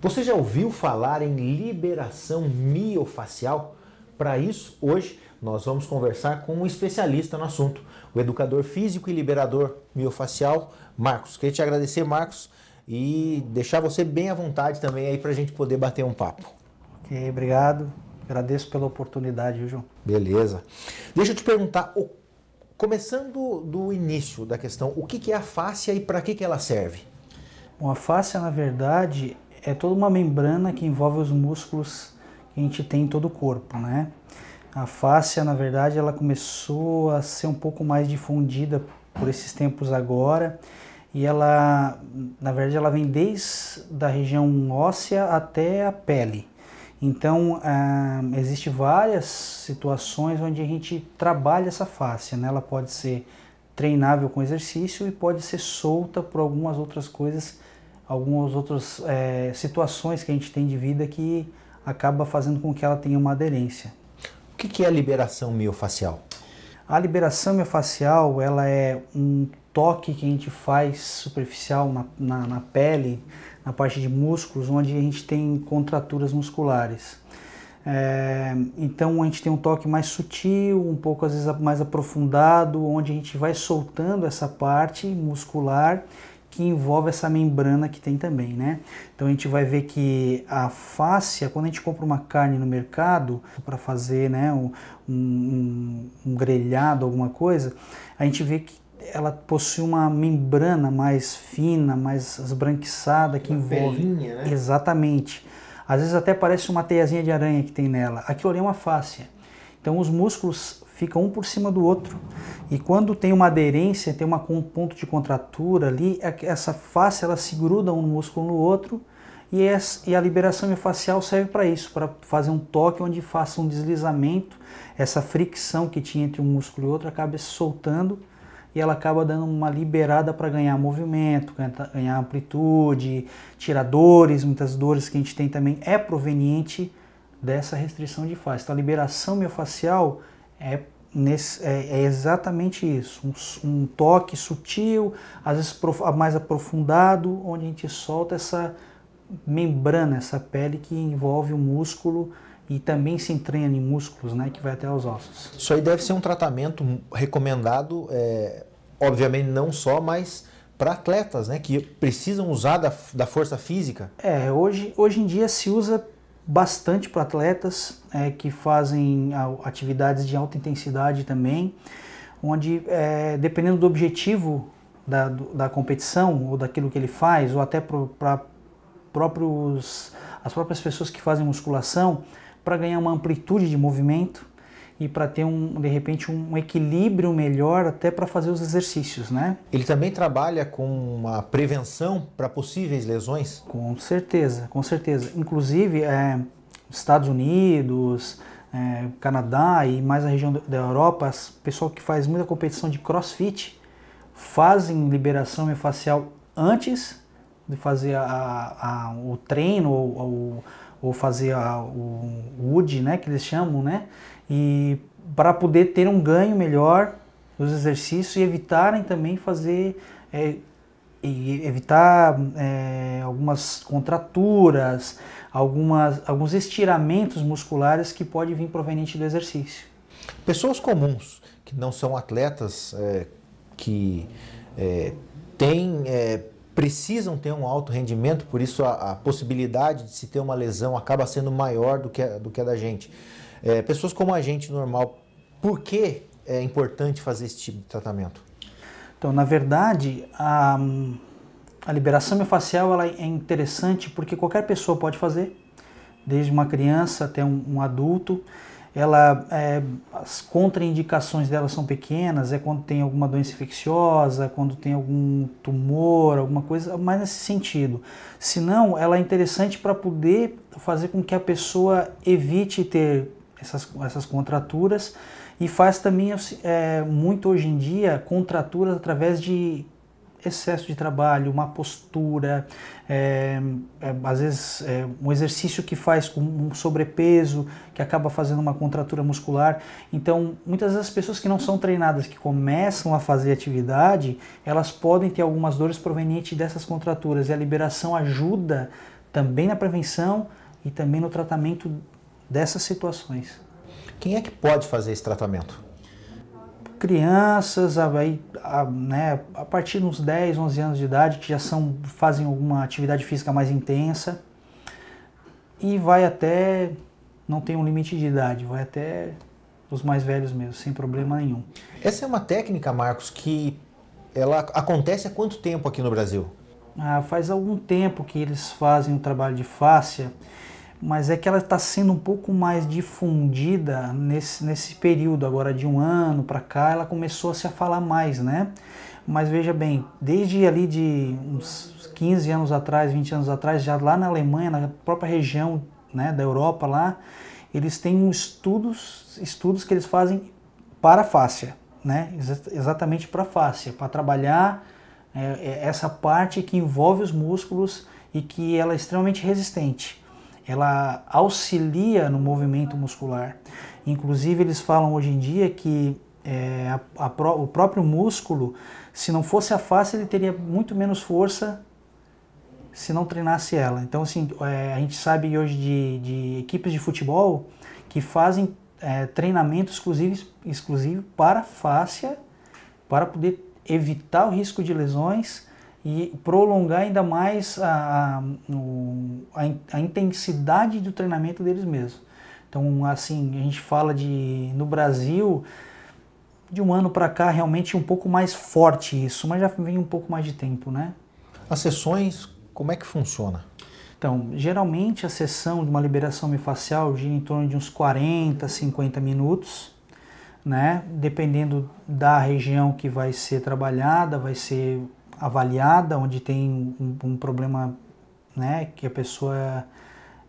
Você já ouviu falar em liberação miofacial? Para isso, hoje nós vamos conversar com um especialista no assunto, o educador físico e liberador miofacial, Marcos. Queria te agradecer, Marcos, e deixar você bem à vontade também aí para a gente poder bater um papo. Ok, obrigado. Agradeço pela oportunidade, viu, João? Beleza. Deixa eu te perguntar, começando do início da questão, o que é a fáscia e para que ela serve? Bom, a fáscia, na verdade, é toda uma membrana que envolve os músculos que a gente tem em todo o corpo, né? A fáscia, na verdade, ela começou a ser um pouco mais difundida por esses tempos agora e ela, na verdade, ela vem desde da região óssea até a pele. Então, ah, existe várias situações onde a gente trabalha essa fáscia, né? Ela pode ser treinável com exercício e pode ser solta por algumas outras coisas algumas outras é, situações que a gente tem de vida que acaba fazendo com que ela tenha uma aderência. O que, é a liberação miofacial? A liberação miofacial ela é um toque que a gente faz superficial na, na, na pele, na parte de músculos, onde a gente tem contraturas musculares. É, então a gente tem um toque mais sutil, um pouco às vezes mais aprofundado, onde a gente vai soltando essa parte muscular que envolve essa membrana que tem também, né? Então a gente vai ver que a fáscia, quando a gente compra uma carne no mercado para fazer né, um, um, um grelhado, alguma coisa, a gente vê que ela possui uma membrana mais fina, mais esbranquiçada que uma envolve. Pelinha, né? Exatamente. Às vezes até parece uma teiazinha de aranha que tem nela. Aquilo ali é uma fáscia. Então os músculos fica um por cima do outro. E quando tem uma aderência, tem uma, um ponto de contratura ali, é essa face ela se gruda um músculo no outro e, essa, e a liberação miofascial serve para isso, para fazer um toque onde faça um deslizamento, essa fricção que tinha entre um músculo e outro acaba se soltando e ela acaba dando uma liberada para ganhar movimento, tá, ganhar amplitude, tirar dores, muitas dores que a gente tem também é proveniente dessa restrição de face. Então a liberação miofascial é, nesse, é, é exatamente isso, um, um, toque sutil, às vezes mais aprofundado, onde a gente solta essa membrana, essa pele que envolve o músculo e também se treina em músculos, né, que vai até os ossos. Isso aí deve ser um tratamento recomendado, é, obviamente não só, mas para atletas, né, que precisam usar da, da força física. É, hoje, hoje em dia se usa bastante para atletas é, que fazem atividades de alta intensidade também, onde é, dependendo do objetivo da, da competição ou daquilo que ele faz, ou até para próprios as próprias pessoas que fazem musculação, para ganhar uma amplitude de movimento, e para ter um de repente um equilíbrio melhor até para fazer os exercícios, né? Ele também trabalha com uma prevenção para possíveis lesões? Com certeza, com certeza. Inclusive, é, Estados Unidos, é, Canadá e mais a região da Europa, o pessoal que faz muita competição de CrossFit fazem liberação miofascial antes de fazer a, a, o treino ou, ou fazer a, o wood, né, que eles chamam, né, e para poder ter um ganho melhor nos exercícios e evitarem também fazer é, e evitar é, algumas contraturas, algumas, alguns estiramentos musculares que pode vir proveniente do exercício. Pessoas comuns que não são atletas é, que é, têm é, precisam ter um alto rendimento, por isso a, a, possibilidade de se ter uma lesão acaba sendo maior do que a, do que a da gente. É, pessoas como a gente normal, por que é importante fazer esse tipo de tratamento? Então, na verdade, a, a liberação miofascial ela é interessante porque qualquer pessoa pode fazer, desde uma criança até um, um adulto ela, é, as contraindicações dela são pequenas, é quando tem alguma doença infecciosa, quando tem algum tumor, alguma coisa, mais nesse sentido. Se não, ela é interessante para poder fazer com que a pessoa evite ter essas, essas contraturas e faz também é, muito hoje em dia contraturas através de excesso de trabalho, uma postura, é, é, às vezes é, um exercício que faz com um sobrepeso, que acaba fazendo uma contratura muscular. Então, muitas das pessoas que não são treinadas, que começam a fazer atividade, elas podem ter algumas dores provenientes dessas contraturas. E a liberação ajuda também na prevenção e também no tratamento dessas situações. Quem é que pode fazer esse tratamento? crianças aí, a, né, a partir dos 10, 11 anos de idade, que já são, fazem alguma atividade física mais intensa, e vai até, não tem um limite de idade, vai até os mais velhos mesmo, sem problema nenhum. Essa é uma técnica, Marcos, que ela acontece há quanto tempo aqui no Brasil? Ah, faz algum tempo que eles fazem o trabalho de fáscia mas é que ela está sendo um pouco mais difundida nesse, nesse período agora de um ano para cá, ela começou a se falar mais, né? Mas veja bem, desde ali de uns 15 anos atrás, 20 anos atrás, já lá na Alemanha, na própria região né, da Europa lá, eles têm um estudos, estudos que eles fazem para a fáscia, né? exatamente para a fáscia, para trabalhar é, é, essa parte que envolve os músculos e que ela é extremamente resistente ela auxilia no movimento muscular. Inclusive, eles falam hoje em dia que é, a, a pro, o próprio músculo, se não fosse a face, ele teria muito menos força se não treinasse ela. Então, assim, é, a gente sabe hoje de, de, equipes de futebol que fazem é, treinamento exclusivo, exclusivo para fáscia, para poder evitar o risco de lesões e prolongar ainda mais a, a, a intensidade do treinamento deles mesmos. Então, assim, a gente fala de, no Brasil, de um ano para cá, realmente um pouco mais forte isso, mas já vem um pouco mais de tempo, né? As sessões, como é que funciona? Então, geralmente a sessão de uma liberação miofascial gira em torno de uns 40, 50 minutos, né? Dependendo da região que vai ser trabalhada, vai ser avaliada, onde tem um, um problema né, que a pessoa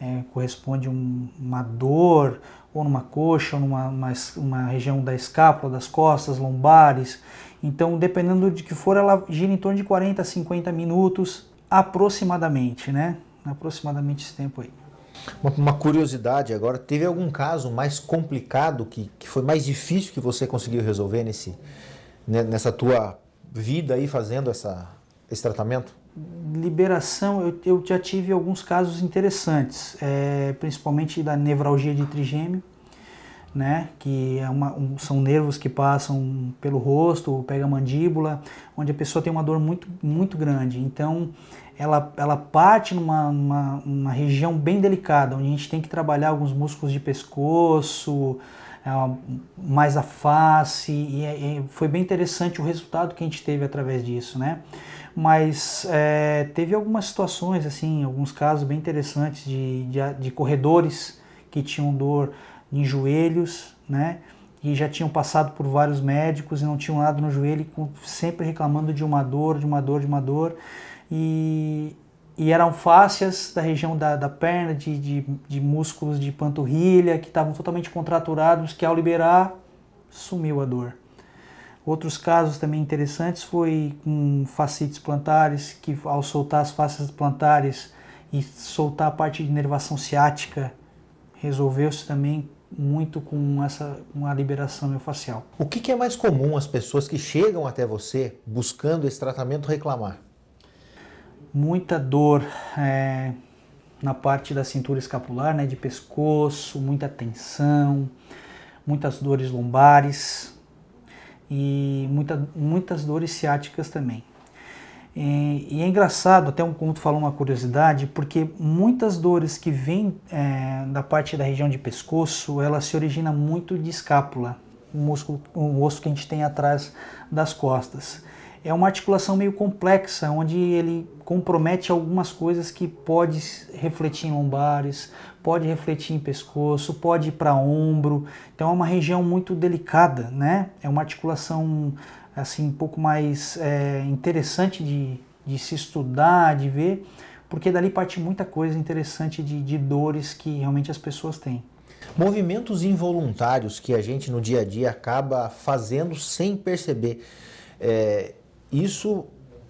é, corresponde um, uma dor, ou numa coxa, ou numa uma, uma região da escápula, das costas, lombares. Então, dependendo de que for, ela gira em torno de 40 a 50 minutos aproximadamente, né? Aproximadamente esse tempo aí. Uma, uma curiosidade agora, teve algum caso mais complicado, que, que foi mais difícil que você conseguiu resolver nesse, né, nessa tua vida aí fazendo essa, esse tratamento? Liberação, eu, eu já tive alguns casos interessantes, é, principalmente da nevralgia de trigêmeo, né, que é uma, um, são nervos que passam pelo rosto, pega a mandíbula, onde a pessoa tem uma dor muito, muito grande. Então, ela, ela parte numa uma, uma região bem delicada, onde a gente tem que trabalhar alguns músculos de pescoço, é mais a face, é, e, foi bem interessante o resultado que a gente teve através disso, né? Mas é, teve algumas situações, assim, alguns casos bem interessantes de, de, de corredores que tinham dor em joelhos, né? e já tinham passado por vários médicos e não tinham nada no joelho, sempre reclamando de uma dor, de uma dor, de uma dor. E, e eram fáscias da região da, da perna, de, de, de músculos de panturrilha, que estavam totalmente contraturados, que ao liberar, sumiu a dor. Outros casos também interessantes foi com fascites plantares, que ao soltar as fáscias plantares e soltar a parte de inervação ciática, resolveu-se também muito com essa uma liberação miofascial. O que, que é mais comum as pessoas que chegam até você buscando esse tratamento reclamar? muita dor é, na parte da cintura escapular, né, de pescoço, muita tensão, muitas dores lombares e muita, muitas dores ciáticas também. E, e, é engraçado, até um conto falou uma curiosidade, porque muitas dores que vêm é, da parte da região de pescoço, ela se origina muito de escápula, o músculo, o osso que a gente tem atrás das costas é uma articulação meio complexa, onde ele compromete algumas coisas que pode refletir em lombares, pode refletir em pescoço, pode ir para ombro. Então é uma região muito delicada, né? É uma articulação assim um pouco mais é, interessante de, de se estudar, de ver, porque dali parte muita coisa interessante de, de dores que realmente as pessoas têm. Movimentos involuntários que a gente no dia a dia acaba fazendo sem perceber. É, isso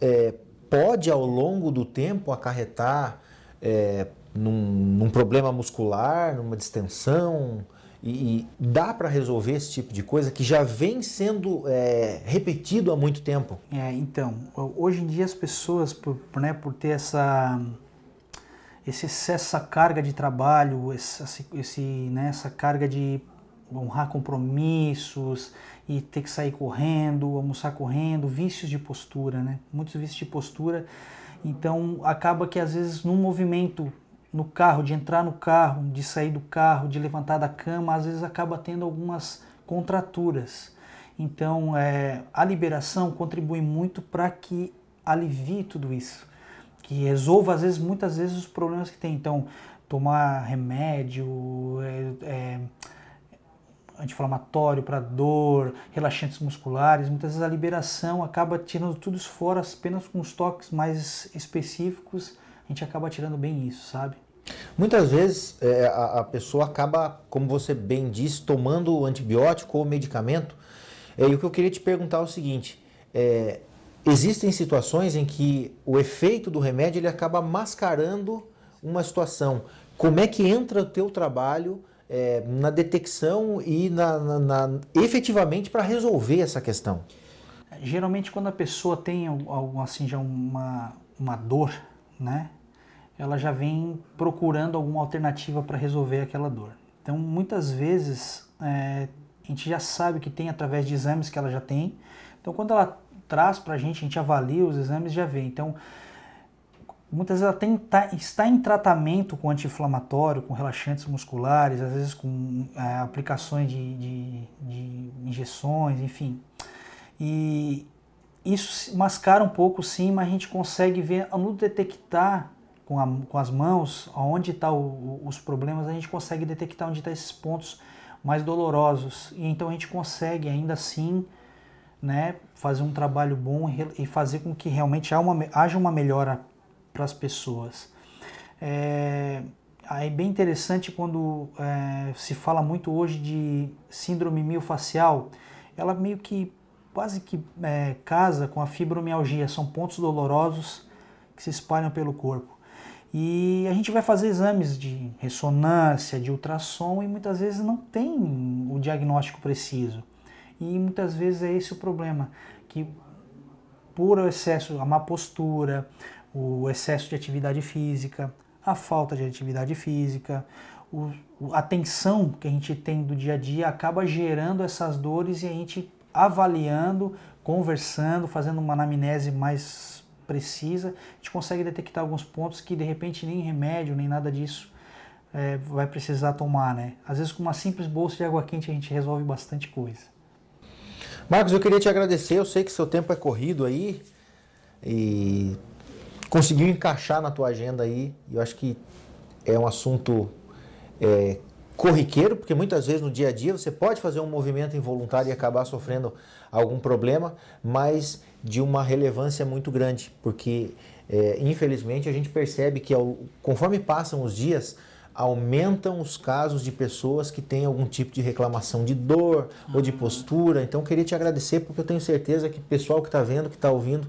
é, pode, ao longo do tempo, acarretar é, num, num, problema muscular, numa distensão. E, e dá para resolver esse tipo de coisa que já vem sendo é, repetido há muito tempo? É, então, hoje em dia as pessoas, por, né, por ter essa, esse excesso, essa carga de trabalho, essa, esse, né, essa carga de honrar compromissos, e ter que sair correndo, almoçar correndo, vícios de postura, né? Muitos vícios de postura. Então acaba que às vezes num movimento no carro, de entrar no carro, de sair do carro, de levantar da cama, às vezes acaba tendo algumas contraturas. Então é, a liberação contribui muito para que alivie tudo isso, que resolva às vezes, muitas vezes os problemas que tem. Então tomar remédio, é, é, anti-inflamatório, para dor, relaxantes musculares, muitas vezes a liberação acaba tirando tudo isso fora apenas com os toques mais específicos, a gente acaba tirando bem isso, sabe? Muitas vezes é, a, a, pessoa acaba, como você bem disse, tomando antibiótico ou medicamento. É, e o que eu queria te perguntar é o seguinte: é, existem situações em que o efeito do remédio ele acaba mascarando uma situação. Como é que entra o teu trabalho é, na detecção e na, na, na efetivamente para resolver essa questão? Geralmente, quando a pessoa tem algum, assim, já uma, uma dor, né? ela já vem procurando alguma alternativa para resolver aquela dor. Então, muitas vezes, é, a gente já sabe que tem através de exames que ela já tem. Então, quando ela traz para a gente, a gente avalia os exames já vê. Então, muitas vezes ela tá, está em tratamento com anti-inflamatório, com relaxantes musculares, às vezes com é, aplicações de, de, de, injeções, enfim. E isso mascara um pouco, sim, mas a gente consegue ver, no detectar com, a, com as mãos onde estão tá os problemas, a gente consegue detectar onde estão tá esses pontos mais dolorosos. E então a gente consegue ainda assim né, fazer um trabalho bom e fazer com que realmente haja uma melhora para as pessoas. É, é bem interessante quando é, se fala muito hoje de síndrome miofacial, ela meio que quase que é, casa com a fibromialgia, são pontos dolorosos que se espalham pelo corpo. E a gente vai fazer exames de ressonância, de ultrassom e muitas vezes não tem o diagnóstico preciso. E muitas vezes é esse o problema, que por excesso, a má postura, o excesso de atividade física, a falta de atividade física, o, a tensão que a gente tem do dia a dia acaba gerando essas dores e a gente avaliando, conversando, fazendo uma anamnese mais precisa, a gente consegue detectar alguns pontos que de repente nem remédio, nem nada disso é, vai precisar tomar, né? Às vezes com uma simples bolsa de água quente a gente resolve bastante coisa. Marcos, eu queria te agradecer, eu sei que seu tempo é corrido aí e conseguiu encaixar na tua agenda aí. Eu acho que é um assunto é, corriqueiro, porque muitas vezes no dia a dia você pode fazer um movimento involuntário e acabar sofrendo algum problema, mas de uma relevância muito grande, porque é, infelizmente a gente percebe que ao, conforme passam os dias aumentam os casos de pessoas que têm algum tipo de reclamação de dor ou de uhum. postura. Então queria te agradecer porque eu tenho certeza que o pessoal que está vendo, que está ouvindo,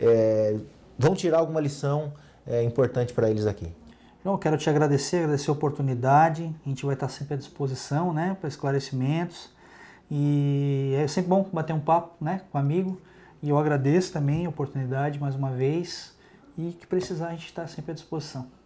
é, vão tirar alguma lição é, importante para eles aqui. João, quero te agradecer, agradecer a oportunidade. A gente vai estar sempre à disposição né, para esclarecimentos. E é sempre bom bater um papo né, com um amigo. E eu agradeço também a oportunidade mais uma vez. E que precisar, a gente está sempre à disposição.